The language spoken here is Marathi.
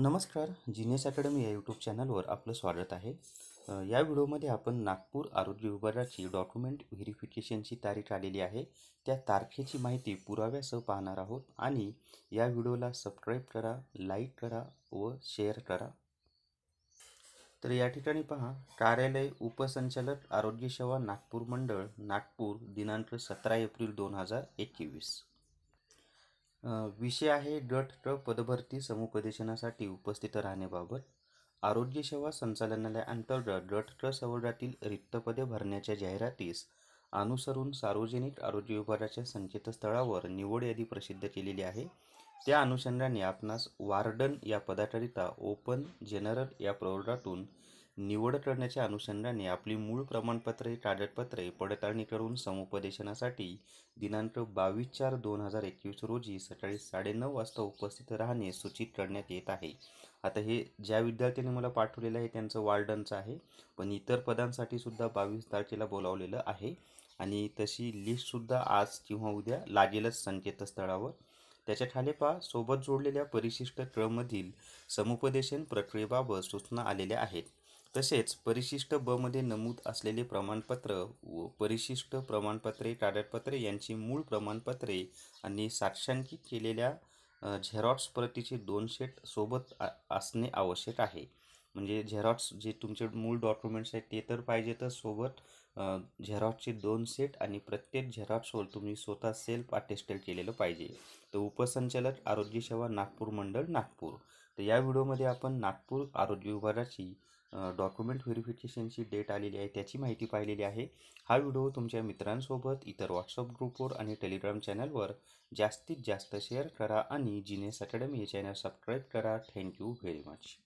नमस्कार जिनियस अकॅडमी या यूट्यूब चॅनलवर आपलं स्वागत आहे या व्हिडिओमध्ये आपण नागपूर आरोग्य विभागाची डॉक्युमेंट व्हेरिफिकेशनची तारीख आलेली आहे त्या तारखेची माहिती पुराव्यासह पाहणार आहोत आणि या व्हिडिओला सबस्क्राईब करा लाईक करा व शेअर करा तर या ठिकाणी पहा कार्यालय उपसंचालक आरोग्य सेवा नागपूर मंडळ नागपूर दिनांक सतरा एप्रिल दोन हजार एकवीस विषय आहे गट ट पदभरती समुपदेशनासाठी उपस्थित राहण्याबाबत सेवा संचालनालयाअंतर्गत गट ट संवर्गातील रिक्त पदे भरण्याच्या जाहिरातीस अनुसरून सार्वजनिक आरोग्य विभागाच्या संकेतस्थळावर निवड यादी प्रसिद्ध केलेली आहे त्या अनुषंगाने आपणास वार्डन या पदाकरिता ओपन जनरल या प्रवर्गातून निवड करण्याच्या अनुषंगाने आपली मूळ प्रमाणपत्रे कागदपत्रे पडताळणी करून समुपदेशनासाठी दिनांक बावीस चार दोन हजार एकवीस रोजी सकाळी साडेनऊ वाजता उपस्थित राहणे सूचित करण्यात येत आहे आता हे ज्या विद्यार्थ्यांनी मला पाठवलेलं आहे त्यांचं वार्डनचं आहे पण इतर पदांसाठी सुद्धा बावीस तारखेला बोलावलेलं आहे आणि तशी लिस्टसुद्धा आज किंवा उद्या लागेलच संकेतस्थळावर त्याच्या खाली सोबत जोडलेल्या परिशिष्ट क्रममधील समुपदेशन प्रक्रियेबाबत सूचना आलेल्या आहेत तसेच परिशिष्ट ब मध्ये नमूद असलेले प्रमाणपत्र व परिशिष्ट प्रमाणपत्रे कागदपत्रे यांची मूळ प्रमाणपत्रे आणि साक्षांकित केलेल्या झेरॉक्स प्रतीचे दोन शेट सोबत असणे आवश्यक आहे म्हणजे झेरॉक्स जे तुमचे मूळ डॉक्युमेंट्स आहेत ते तर पाहिजेतच सोबत झेरॉक्सचे दोन सेट आणि प्रत्येक झेरॉक्सवर तुम्ही स्वतः सेल्फ अटेस्टेड केलेलं पाहिजे तर उपसंचालक आरोग्यसेवा नागपूर मंडळ नागपूर तर या व्हिडिओमध्ये आपण नागपूर आरोग्य विभागाची डॉक्युमेंट व्हेरिफिकेशनची डेट आलेली आहे त्याची माहिती पाहिलेली आहे हा व्हिडिओ तुमच्या मित्रांसोबत इतर व्हॉट्सअप ग्रुपवर आणि टेलिग्राम चॅनलवर जास्तीत जास्त शेअर करा आणि जिनेस अकॅडमी हे चॅनल सबस्क्राईब करा थँक्यू व्हेरी मच